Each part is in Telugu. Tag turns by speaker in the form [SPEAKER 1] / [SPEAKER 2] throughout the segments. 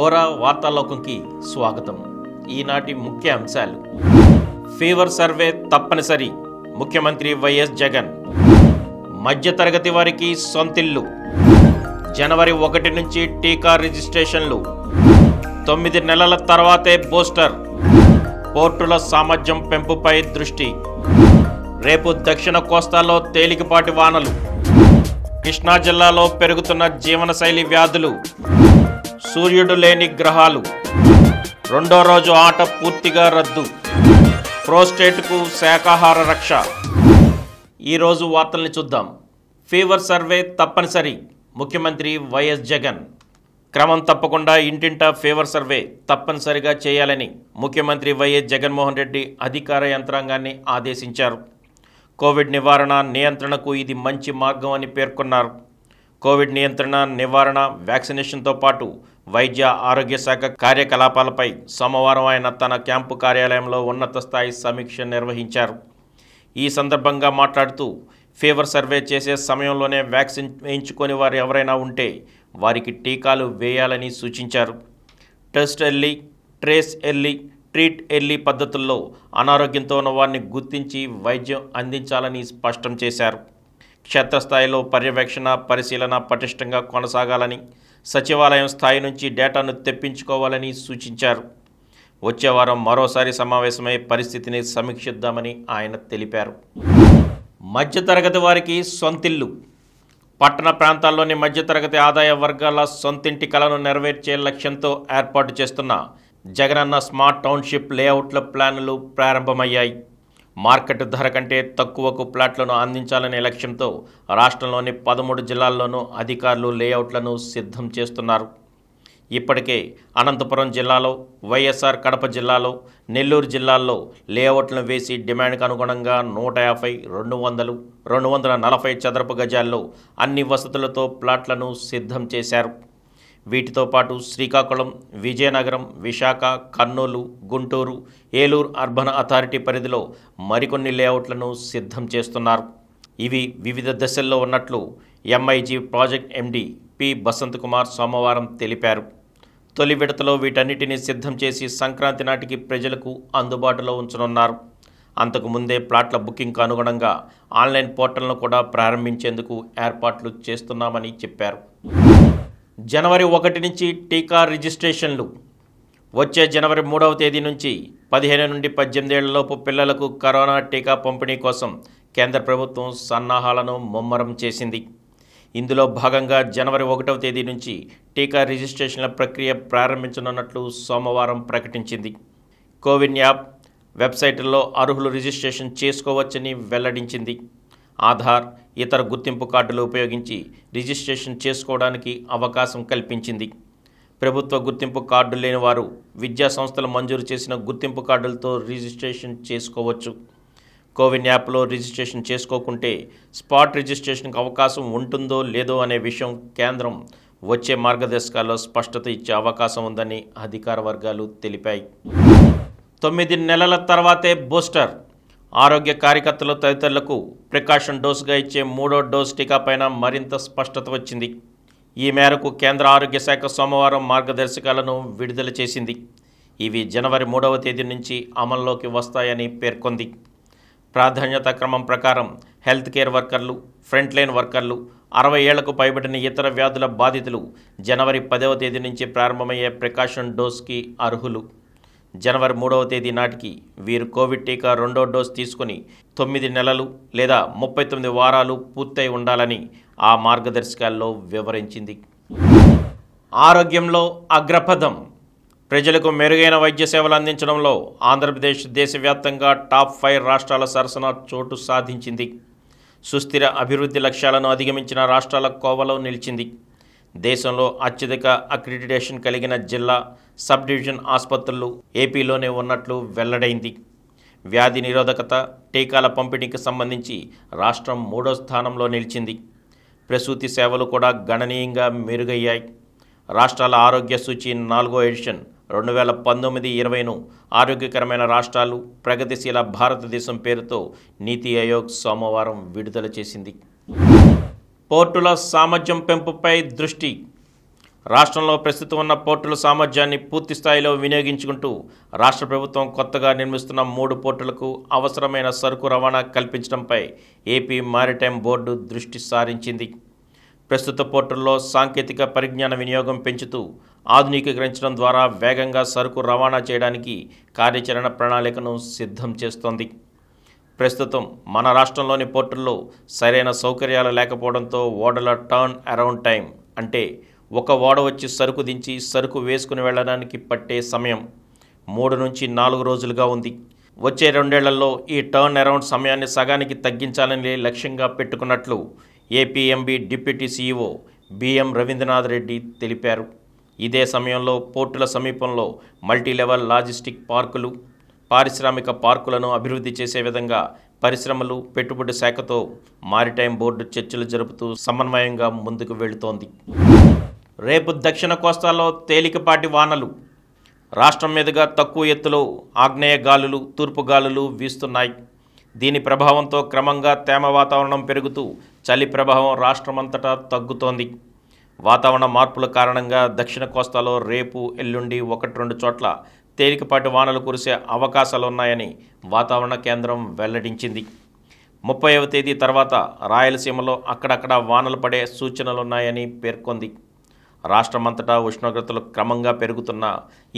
[SPEAKER 1] ఘోర వార్తాలోకంకి స్వాగతం ఈనాటి ముఖ్య అంశాలు ఫీవర్ సర్వే తప్పనిసరి ముఖ్యమంత్రి వైఎస్ జగన్ మధ్యతరగతి వారికి సొంతిల్లు జనవరి ఒకటి నుంచి టీకా రిజిస్ట్రేషన్లు తొమ్మిది నెలల తర్వాతే బూస్టర్ పోర్టుల సామర్థ్యం పెంపుపై దృష్టి రేపు దక్షిణ కోస్తాలో తేలికపాటి వానలు కృష్ణా జిల్లాలో పెరుగుతున్న జీవనశైలి వ్యాధులు సూర్యుడు లేని గ్రహాలు రెండో రోజు ఆట పూర్తిగా రద్దు ప్రోస్టేట్కు శాకాహార రక్ష ఈరోజు వార్తల్ని చూద్దాం ఫీవర్ సర్వే తప్పనిసరి ముఖ్యమంత్రి వైఎస్ జగన్ క్రమం తప్పకుండా ఇంటింటా ఫీవర్ సర్వే తప్పనిసరిగా చేయాలని ముఖ్యమంత్రి వైఎస్ జగన్మోహన్ రెడ్డి అధికార యంత్రాంగాన్ని ఆదేశించారు కోవిడ్ నివారణ నియంత్రణకు ఇది మంచి మార్గం అని పేర్కొన్నారు కోవిడ్ నియంత్రణ నివారణ వ్యాక్సినేషన్తో పాటు వైద్య ఆరోగ్య శాఖ కార్యకలాపాలపై సోమవారం ఆయన తన క్యాంపు కార్యాలయంలో ఉన్నత స్థాయి సమీక్ష నిర్వహించారు ఈ సందర్భంగా మాట్లాడుతూ ఫీవర్ సర్వే చేసే సమయంలోనే వ్యాక్సిన్ వేయించుకొని వారు ఎవరైనా ఉంటే వారికి టీకాలు వేయాలని సూచించారు test early trace early treat early పద్ధతుల్లో అనారోగ్యంతో ఉన్న వారిని గుర్తించి వైద్యం అందించాలని స్పష్టం చేశారు క్షేత్రస్థాయిలో పర్యవేక్షణ పరిశీలన పటిష్టంగా కొనసాగాలని సచివాలయం స్థాయి నుంచి డేటాను తెప్పించుకోవాలని సూచించారు వచ్చే వారం మరోసారి సమావేశమై పరిస్థితిని సమీక్షిద్దామని ఆయన తెలిపారు మధ్యతరగతి వారికి సొంతిల్లు పట్టణ ప్రాంతాల్లోని మధ్యతరగతి ఆదాయ వర్గాల సొంతింటి కలను నెరవేర్చే లక్ష్యంతో ఏర్పాటు చేస్తున్న జగనన్న స్మార్ట్ టౌన్షిప్ లేఅవుట్ల ప్లాన్లు ప్రారంభమయ్యాయి మార్కెట్ ధర కంటే తక్కువకు ప్లాట్లను అందించాలనే లక్ష్యంతో రాష్ట్రంలోని పదమూడు జిల్లాల్లోనూ అధికారులు లేఅవుట్లను సిద్ధం చేస్తున్నారు ఇప్పటికే అనంతపురం జిల్లాలో వైఎస్ఆర్ కడప జిల్లాలో నెల్లూరు జిల్లాల్లో లేఅవుట్లను వేసి డిమాండ్కు అనుగుణంగా నూట యాభై రెండు వందలు రెండు వందల నలభై చదరపు గజాల్లో అన్ని వసతులతో ప్లాట్లను సిద్ధం చేశారు వీటితో పాటు శ్రీకాకుళం విజయనగరం విశాఖ కర్నూలు గుంటూరు ఏలూరు అర్బన్ అథారిటీ పరిధిలో మరికొన్ని లేఅవుట్లను సిద్ధం చేస్తున్నారు ఇవి వివిధ దశల్లో ఉన్నట్లు MIG project MD P Basant Kumar సోమవారం తెలిపారు తొలి విడతలో వీటన్నిటిని సిద్ధం చేసి సంక్రాంతి నాటికి ప్రజలకు అందుబాటులో ఉంచనున్నారు అంతకుముందే ప్లాట్ల బుకింగ్కు అనుగుణంగా ఆన్లైన్ పోర్టల్ను కూడా ప్రారంభించేందుకు ఏర్పాట్లు చేస్తున్నామని చెప్పారు జనవరి ఒకటి నుంచి టీకా రిజిస్ట్రేషన్లు వచ్చే జనవరి మూడవ తేదీ నుంచి పదిహేను నుండి పద్దెనిమిదేళ్లలోపు పిల్లలకు కరోనా టీకా పంపిణీ కోసం కేంద్ర ప్రభుత్వం సన్నాహాలను ముమ్మరం చేసింది ఇందులో భాగంగా జనవరి ఒకటవ తేదీ నుంచి టీకా రిజిస్ట్రేషన్ల ప్రక్రియ ప్రారంభించనున్నట్లు సోమవారం ప్రకటించింది కోవిన్ యాప్ వెబ్సైట్లో అర్హులు రిజిస్ట్రేషన్ చేసుకోవచ్చని వెల్లడించింది ఆధార్ ఇతర గుర్తింపు కార్డులు ఉపయోగించి రిజిస్ట్రేషన్ చేసుకోవడానికి అవకాశం కల్పించింది ప్రభుత్వ గుర్తింపు కార్డు లేని వారు విద్యా సంస్థలు మంజూరు చేసిన గుర్తింపు కార్డులతో రిజిస్ట్రేషన్ చేసుకోవచ్చు కోవిన్ యాప్లో రిజిస్ట్రేషన్ చేసుకోకుంటే స్పాట్ రిజిస్ట్రేషన్కి అవకాశం ఉంటుందో లేదో అనే విషయం కేంద్రం వచ్చే మార్గదర్శకాల్లో స్పష్టత ఇచ్చే అవకాశం ఉందని అధికార వర్గాలు తెలిపాయి తొమ్మిది నెలల తర్వాతే బూస్టర్ ఆరోగ్య కార్యకర్తలు తదితరులకు ప్రికాషన్ డోసుగా ఇచ్చే మూడో డోస్ టీకాపైన మరింత స్పష్టత వచ్చింది ఈ మేరకు కేంద్ర ఆరోగ్య శాఖ సోమవారం మార్గదర్శకాలను విడుదల చేసింది ఇవి జనవరి మూడవ తేదీ నుంచి అమల్లోకి వస్తాయని పేర్కొంది ప్రాధాన్యత క్రమం ప్రకారం హెల్త్ కేర్ వర్కర్లు ఫ్రంట్లైన్ వర్కర్లు అరవై ఏళ్లకు పైబడిన ఇతర వ్యాధుల బాధితులు జనవరి పదవ తేదీ నుంచి ప్రారంభమయ్యే ప్రికాషన్ డోస్కి అర్హులు జనవరి మూడవ తేదీ నాటికి వీరు కోవిడ్ టీకా రెండో డోస్ తీసుకుని తొమ్మిది నెలలు లేదా ముప్పై తొమ్మిది వారాలు పూర్తయి ఉండాలని ఆ మార్గదర్శకాల్లో వివరించింది ఆరోగ్యంలో అగ్రపథం ప్రజలకు మెరుగైన వైద్య సేవలు అందించడంలో ఆంధ్రప్రదేశ్ దేశవ్యాప్తంగా టాప్ ఫైవ్ రాష్ట్రాల సరసన చోటు సాధించింది సుస్థిర అభివృద్ధి లక్ష్యాలను అధిగమించిన రాష్ట్రాల కోవలో నిలిచింది దేశంలో అత్యధిక అక్రిడిటేషన్ కలిగిన జిల్లా సబ్ డివిజన్ ఆసుపత్రులు ఏపీలోనే ఉన్నట్లు వెల్లడైంది వ్యాధి నిరోధకత టీకాల పంపిణీకి సంబంధించి రాష్ట్రం మూడో స్థానంలో నిలిచింది ప్రసూతి సేవలు కూడా గణనీయంగా మెరుగయ్యాయి రాష్ట్రాల ఆరోగ్య సూచి నాలుగో ఎడిషన్ రెండు వేల పంతొమ్మిది ఇరవైను ఆరోగ్యకరమైన రాష్ట్రాలు ప్రగతిశీల భారతదేశం పేరుతో నీతి ఆయోగ్ సోమవారం విడుదల చేసింది పోర్టుల సామర్థ్యం పెంపుపై దృష్టి రాష్ట్రంలో ప్రస్తుతం ఉన్న పోర్టుల సామర్థ్యాన్ని పూర్తి స్థాయిలో వినియోగించుకుంటూ రాష్ట్ర ప్రభుత్వం కొత్తగా నిర్మిస్తున్న మూడు పోర్టులకు అవసరమైన సరుకు రవాణా కల్పించడంపై ఏపీ మారిటైమ్ బోర్డు దృష్టి సారించింది ప్రస్తుత పోర్టుల్లో సాంకేతిక పరిజ్ఞాన వినియోగం పెంచుతూ ఆధునికీకరించడం ద్వారా వేగంగా సరుకు రవాణా చేయడానికి కార్యాచరణ ప్రణాళికను సిద్ధం చేస్తోంది ప్రస్తుతం మన రాష్ట్రంలోని పోర్టుల్లో సరైన సౌకర్యాలు లేకపోవడంతో ఓడల టర్న్ అరౌండ్ టైం అంటే ఒక ఓడ వచ్చి సరుకు దించి సరుకు వేసుకుని వెళ్ళడానికి పట్టే సమయం మూడు నుంచి నాలుగు రోజులుగా ఉంది వచ్చే రెండేళ్లలో ఈ టర్న్ అరౌండ్ సమయాన్ని సగానికి తగ్గించాలని లక్ష్యంగా పెట్టుకున్నట్లు APMB deputy CEO BM Ravindranath Reddy తెలిపారు ఇదే సమయంలో పోర్టుల సమీపంలో మల్టీలెవెల్ లాజిస్టిక్ పార్కులు పారిశ్రామిక పార్కులను అభివృద్ధి చేసే విధంగా పరిశ్రమలు పెట్టుబడి శాఖతో మారిటైమ్ బోర్డు చర్చలు జరుపుతూ సమన్వయంగా ముందుకు వెళుతోంది రేపు దక్షిణ కోస్తాలో తేలికపాటి వానలు రాష్ట్రం మీదుగా తక్కువ ఎత్తులో ఆగ్నేయ గాలులు తూర్పు గాలులు వీస్తున్నాయి దీని ప్రభావంతో క్రమంగా తేమ వాతావరణం పెరుగుతూ చలి ప్రభావం రాష్ట్రమంతటా తగ్గుతోంది వాతావరణ మార్పుల కారణంగా దక్షిణ కోస్తాలో రేపు ఎల్లుండి ఒకటి రెండు చోట్ల తేలికపాటి వానలు కురిసే అవకాశాలున్నాయని వాతావరణ కేంద్రం వెల్లడించింది ముప్పైవ తేదీ తర్వాత రాయలసీమలో అక్కడక్కడ వానలు పడే సూచనలున్నాయని పేర్కొంది రాష్ట్రమంతటా ఉష్ణోగ్రతలు క్రమంగా పెరుగుతున్న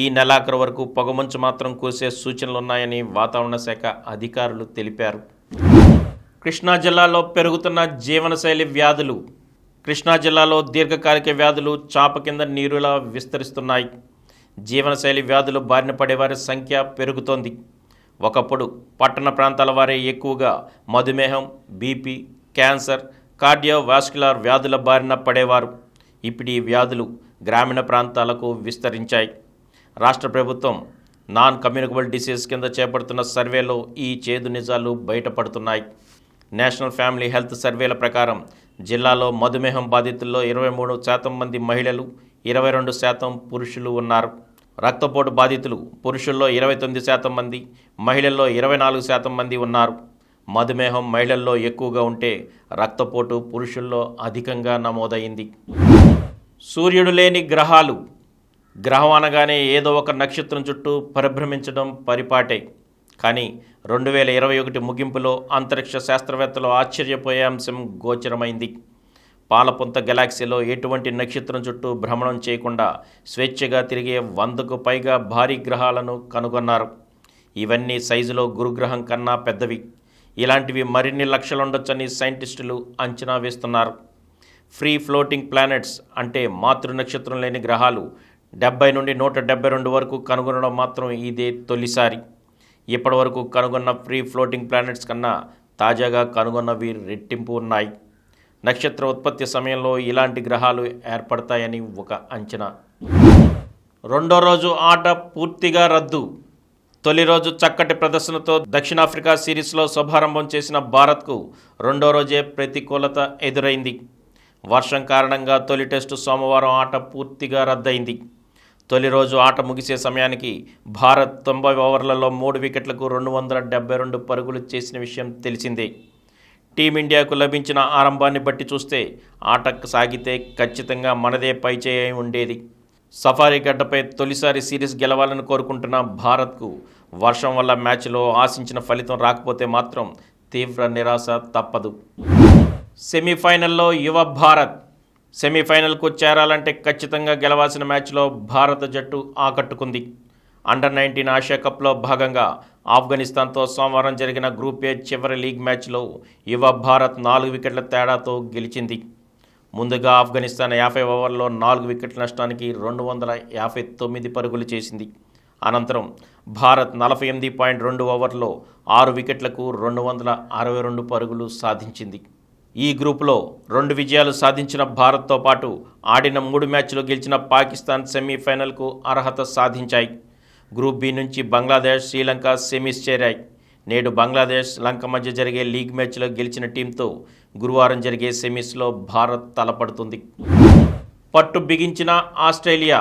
[SPEAKER 1] ఈ నెలాఖరు వరకు పొగమంచు మాత్రం కురిసే సూచనలున్నాయని వాతావరణ శాఖ అధికారులు తెలిపారు కృష్ణా జిల్లాలో పెరుగుతున్న జీవనశైలి వ్యాధులు కృష్ణా జిల్లాలో దీర్ఘకాలిక వ్యాధులు చాప కింద నీరులా విస్తరిస్తున్నాయి జీవనశైలి వ్యాధులు బారిన పడేవారి సంఖ్య పెరుగుతోంది ఒకప్పుడు పట్టణ ప్రాంతాల వారే ఎక్కువగా మధుమేహం బీపీ క్యాన్సర్ కార్డియోవాస్కులర్ వ్యాధుల బారిన పడేవారు ఇప్పుడు ఈ వ్యాధులు గ్రామీణ ప్రాంతాలకు విస్తరించాయి రాష్ట్ర ప్రభుత్వం నాన్ కమ్యూనికబుల్ డిసీజ్ కింద చేపడుతున్న సర్వేలో ఈ చేదు నిజాలు బయటపడుతున్నాయి నేషనల్ ఫ్యామిలీ హెల్త్ సర్వేల ప్రకారం జిల్లాలో మధుమేహం బాధితుల్లో ఇరవై మూడు శాతం మంది మహిళలు ఇరవై రెండు శాతం పురుషులు ఉన్నారు రక్తపోటు బాధితులు పురుషుల్లో ఇరవై తొమ్మిది శాతం మంది మహిళల్లో ఇరవై నాలుగు శాతం మంది ఉన్నారు మధుమేహం మహిళల్లో ఎక్కువగా ఉంటే రక్తపోటు పురుషుల్లో అధికంగా నమోదైంది సూర్యుడు లేని గ్రహాలు గ్రహం అనగానే ఏదో ఒక నక్షత్రం చుట్టూ పరిభ్రమించడం పరిపాటే కానీ రెండు వేల ఇరవై ఒకటి ముగింపులో అంతరిక్ష శాస్త్రవేత్తలు ఆశ్చర్యపోయే అంశం గోచరమైంది పాలపుంత గెలాక్సీలో ఎటువంటి నక్షత్రం చుట్టూ భ్రమణం చేయకుండా స్వేచ్ఛగా తిరిగే వందకు పైగా భారీ గ్రహాలను కనుగొన్నారు ఇవన్నీ సైజులో గురుగ్రహం కన్నా పెద్దవి ఇలాంటివి మరిన్ని లక్షలుండొచ్చని సైంటిస్టులు అంచనా వేస్తున్నారు ఫ్రీ ఫ్లోటింగ్ ప్లానెట్స్ అంటే మాతృ నక్షత్రం లేని గ్రహాలు డెబ్బై నుండి నూట డెబ్బై రెండు వరకు కనుగొనడం మాత్రం ఇదే తొలిసారి ఇప్పటి వరకు కనుగొన్న ఫ్రీ ఫ్లోటింగ్ ప్లానెట్స్ కన్నా తాజాగా కనుగొన్నవి రెట్టింపు ఉన్నాయి నక్షత్ర ఉత్పత్తి సమయంలో ఇలాంటి గ్రహాలు ఏర్పడతాయని ఒక అంచనా రెండో రోజు ఆట పూర్తిగా రద్దు తొలి రోజు చక్కటి ప్రదర్శనతో దక్షిణాఫ్రికా సిరీస్లో శుభారంభం చేసిన భారత్కు రెండో రోజే ప్రతికూలత ఎదురైంది వర్షం కారణంగా తొలి టెస్టు సోమవారం ఆట పూర్తిగా రద్దయింది తొలి రోజు ఆట ముగిసే సమయానికి భారత్ తొంభై ఓవర్లలో మూడు వికెట్లకు రెండు వందల డెబ్బై రెండు పరుగులు చేసిన విషయం తెలిసిందే టీమిండియాకు లభించిన ఆరంభాన్ని బట్టి చూస్తే ఆట సాగితే ఖచ్చితంగా మనదే పైచేయ ఉండేది సఫారీ గడ్డపై తొలిసారి సిరీస్ గెలవాలని కోరుకుంటున్న భారత్కు వర్షం వల్ల మ్యాచ్లో ఆశించిన ఫలితం రాకపోతే మాత్రం తీవ్ర నిరాశ తప్పదు సెమీఫైనల్లో యువ భారత్ సెమీఫైనల్కు చేరాలంటే ఖచ్చితంగా గెలవాల్సిన మ్యాచ్లో భారత జట్టు ఆకట్టుకుంది అండర్ నైన్టీన్ ఆసియా కప్లో భాగంగా ఆఫ్ఘనిస్తాన్తో సోమవారం జరిగిన గ్రూప్ ఏ చివరి లీగ్ మ్యాచ్లో యువ భారత్ నాలుగు వికెట్ల తేడాతో గెలిచింది ముందుగా ఆఫ్ఘనిస్తాన్ యాభై ఓవర్లో నాలుగు వికెట్ల నష్టానికి రెండు వందల యాభై తొమ్మిది పరుగులు చేసింది అనంతరం భారత్ నలభై ఎనిమిది పాయింట్ రెండు ఓవర్లో ఆరు వికెట్లకు రెండు వందల అరవై రెండు పరుగులు సాధించింది ఈ గ్రూపులో రెండు విజయాలు సాధించిన భారత్తో పాటు ఆడిన మూడు మ్యాచ్లు గెలిచిన పాకిస్తాన్ సెమీఫైనల్కు అర్హత సాధించాయి గ్రూప్ బి నుంచి బంగ్లాదేశ్ శ్రీలంక సెమీస్ చేరాయి నేడు బంగ్లాదేశ్ లంక మధ్య జరిగే లీగ్ మ్యాచ్లో గెలిచిన టీంతో గురువారం జరిగే సెమీస్లో భారత్ తలపడుతుంది పట్టు బిగించిన ఆస్ట్రేలియా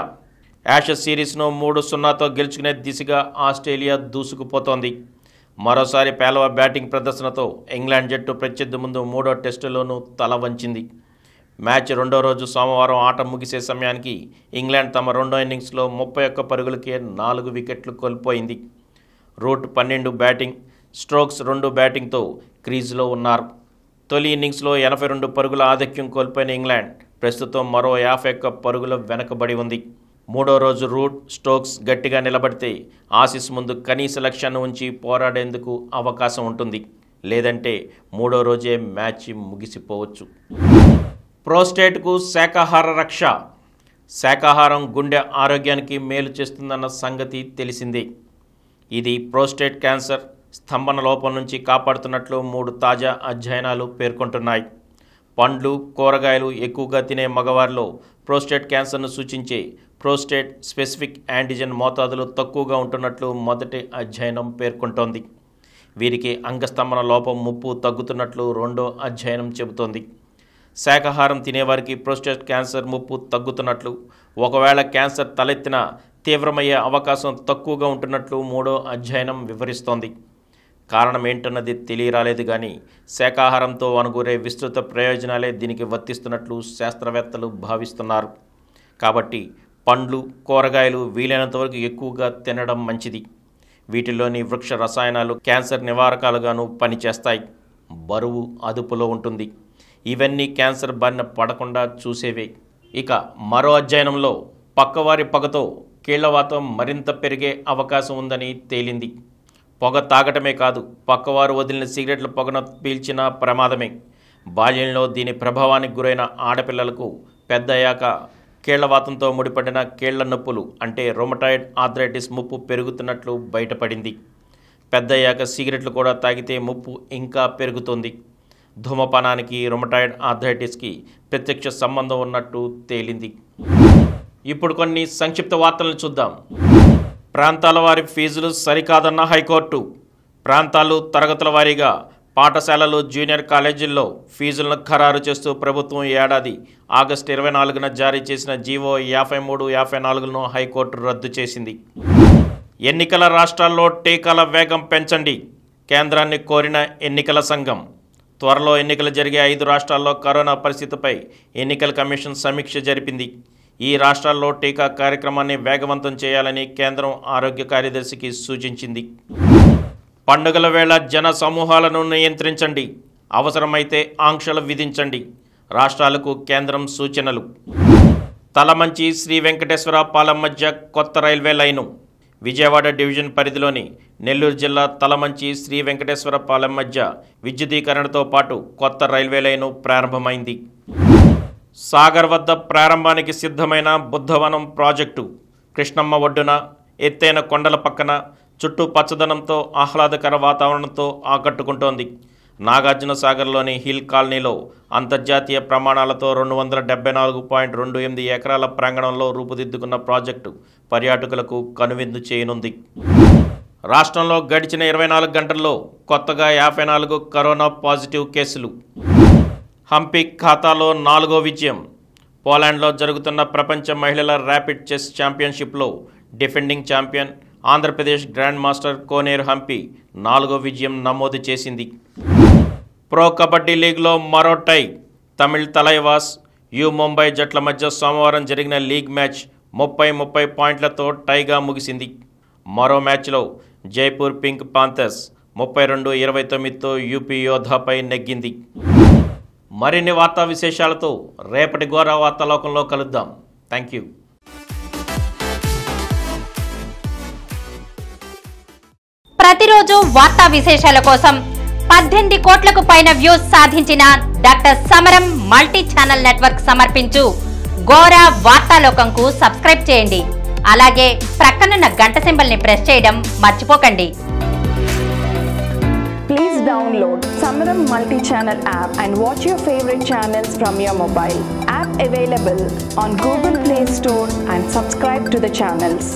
[SPEAKER 1] యాషస్ సిరీస్ను మూడు సున్నాతో గెలుచుకునే దిశగా ఆస్ట్రేలియా దూసుకుపోతోంది మరోసారి పేలవ బ్యాటింగ్ ప్రదర్శనతో ఇంగ్లాండ్ జట్టు ప్రత్యర్థి ముందు మూడో టెస్టులోనూ తల వంచింది మ్యాచ్ రెండో రోజు సోమవారం ఆట ముగిసే సమయానికి ఇంగ్లాండ్ తమ రెండో ఇన్నింగ్స్లో ముప్పై ఒక్క పరుగులకే నాలుగు వికెట్లు కోల్పోయింది రూట్ పన్నెండు బ్యాటింగ్ స్ట్రోక్స్ రెండు బ్యాటింగ్తో క్రీజ్లో ఉన్నారు తొలి ఇన్నింగ్స్లో ఎనభై రెండు పరుగుల ఆధిక్యం కోల్పోయిన ఇంగ్లాండ్ ప్రస్తుతం మరో యాభై ఒక్క పరుగుల వెనకబడి ఉంది మూడో రోజు రూట్ స్టోక్స్ గట్టిగా నిలబడితే ఆసిస్ ముందు కనీస లక్ష్యాన్ని ఉంచి పోరాడేందుకు అవకాశం ఉంటుంది లేదంటే మూడో రోజే మ్యాచ్ ముగిసిపోవచ్చు ప్రోస్టేట్కు శాకాహార రక్ష శాకాహారం గుండె ఆరోగ్యానికి మేలు చేస్తుందన్న సంగతి తెలిసింది ఇది ప్రోస్టేట్ క్యాన్సర్ స్తంభన లోపం నుంచి కాపాడుతున్నట్లు మూడు తాజా అధ్యయనాలు పేర్కొంటున్నాయి పండ్లు కూరగాయలు ఎక్కువగా తినే మగవారిలో ప్రోస్టేట్ క్యాన్సర్ను సూచించే ప్రోస్టేట్ స్పెసిఫిక్ యాంటిజెన్ మోతాదులు తక్కువగా ఉంటున్నట్లు మొదటి అధ్యయనం పేర్కొంటోంది వీరికి అంగస్తంభన లోపం ముప్పు తగ్గుతున్నట్లు రెండో అధ్యయనం చెబుతోంది శాకాహారం తినేవారికి ప్రోస్టేట్ క్యాన్సర్ ముప్పు తగ్గుతున్నట్లు ఒకవేళ క్యాన్సర్ తలెత్తిన తీవ్రమయ్యే అవకాశం తక్కువగా ఉంటున్నట్లు మూడో అధ్యయనం వివరిస్తోంది కారణం ఏంటన్నది తెలియరాలేదు కానీ శాకాహారంతో అనుగురే విస్తృత ప్రయోజనాలే దీనికి వర్తిస్తున్నట్లు శాస్త్రవేత్తలు భావిస్తున్నారు కాబట్టి పండ్లు కూరగాయలు వీలైనంతవరకు ఎక్కువగా తినడం మంచిది వీటిలోని వృక్ష రసాయనాలు క్యాన్సర్ నివారకాలుగాను పనిచేస్తాయి బరువు అదుపులో ఉంటుంది ఇవన్నీ క్యాన్సర్ బారిన పడకుండా చూసేవే ఇక మరో అధ్యయనంలో పక్కవారి పగతో కీళ్లవాతం మరింత పెరిగే అవకాశం ఉందని తేలింది పొగ తాగటమే కాదు పక్కవారు వదిలిన సిగరెట్ల పొగను పీల్చిన ప్రమాదమే బాల్యంలో దీని ప్రభావానికి గురైన ఆడపిల్లలకు పెద్దయ్యాక కీళ్లవాతంతో ముడిపడిన కీళ్ల నొప్పులు అంటే రొమటాయిడ్ ఆథరైటిస్ ముప్పు పెరుగుతున్నట్లు బయటపడింది పెద్దయ్యాక సిగరెట్లు కూడా తాగితే ముప్పు ఇంకా పెరుగుతుంది ధూమపానానికి రొమటాయిడ్ ఆర్థరైటిస్కి ప్రత్యక్ష సంబంధం ఉన్నట్టు తేలింది ఇప్పుడు కొన్ని సంక్షిప్త వార్తలను చూద్దాం ప్రాంతాల వారి ఫీజులు సరికాదన్న హైకోర్టు ప్రాంతాలు తరగతుల వారీగా పాఠశాలలు జూనియర్ కాలేజీల్లో ఫీజులను ఖరారు చేస్తూ ప్రభుత్వం ఏడాది ఆగస్టు ఇరవై నాలుగున జారీ చేసిన జీవో యాభై మూడు యాభై నాలుగును హైకోర్టు రద్దు చేసింది ఎన్నికల రాష్ట్రాల్లో టీకాల వేగం పెంచండి కేంద్రాన్ని కోరిన ఎన్నికల సంఘం త్వరలో ఎన్నికలు జరిగే ఐదు రాష్ట్రాల్లో కరోనా పరిస్థితిపై ఎన్నికల కమిషన్ సమీక్ష జరిపింది ఈ రాష్ట్రాల్లో టీకా కార్యక్రమాన్ని వేగవంతం చేయాలని కేంద్రం ఆరోగ్య కార్యదర్శికి సూచించింది పండుగల వేళ జన సమూహాలను నియంత్రించండి అవసరమైతే ఆంక్షలు విధించండి రాష్ట్రాలకు కేంద్రం సూచనలు తలమంచి శ్రీ వెంకటేశ్వర పాలెం మధ్య కొత్త రైల్వే లైను విజయవాడ డివిజన్ పరిధిలోని నెల్లూరు జిల్లా తలమంచి శ్రీ వెంకటేశ్వరపాలెం మధ్య విద్యుదీకరణతో పాటు కొత్త రైల్వే లైను ప్రారంభమైంది సాగర్ వద్ద ప్రారంభానికి సిద్ధమైన బుద్ధవనం ప్రాజెక్టు కృష్ణమ్మ ఒడ్డున ఎత్తైన కొండల పక్కన చుట్టూ పచ్చదనంతో ఆహ్లాదకర వాతావరణంతో ఆకట్టుకుంటోంది నాగార్జున సాగర్లోని హిల్ కాలనీలో అంతర్జాతీయ ప్రమాణాలతో రెండు వందల డెబ్బై నాలుగు పాయింట్ రెండు ఎనిమిది ఎకరాల ప్రాంగణంలో రూపుదిద్దుకున్న ప్రాజెక్టు పర్యాటకులకు కనువిందు చేయనుంది రాష్ట్రంలో గడిచిన ఇరవై నాలుగు గంటల్లో కొత్తగా యాభై నాలుగు కరోనా పాజిటివ్ కేసులు హంపి ఖాతాలో నాలుగో విజయం పోలాండ్లో జరుగుతున్న ప్రపంచ మహిళల ర్యాపిడ్ చెస్ ఛాంపియన్షిప్లో defending champion Andhra Pradesh grand master Koneru Humpy నాలుగో విజయం నమోదు చేసింది ప్రో కబడ్డీ లీగ్లో మరో టై తమిళ్ తలైవాస్ యు ముంబై జట్ల మధ్య సోమవారం జరిగిన లీగ్ మ్యాచ్ ముప్పై ముప్పై పాయింట్లతో టైగా ముగిసింది మరో మ్యాచ్లో జైపూర్ పింక్ పాంతర్స్ ముప్పై రెండు ఇరవై తొమ్మిదితో యూపీ యోధాపై నెగ్గింది మరిన్ని వార్తా విశేషాలతో రేపటి ఘోర వార్తాలోకంలో కలుద్దాం థ్యాంక్ యూ ప్రతిరోజు వార్తా విశేషాల కోసం పద్దెనిమిది కోట్లకు పైన వ్యూస్ సాధించిన డాక్టర్ సమరం మల్టీ ఛానల్ నెట్వర్క్ సమర్పించు గోరా వార్తాలోకంకు సబ్స్క్రైబ్ చేయండి అలాగే ప్రక్కనున్న గంట సింబల్ ని ప్రెస్ చేయడం మర్చిపోకండి please download Samaram multi channel app and watch your favourite channels from your mobile app available on Google Play Store and subscribe to channels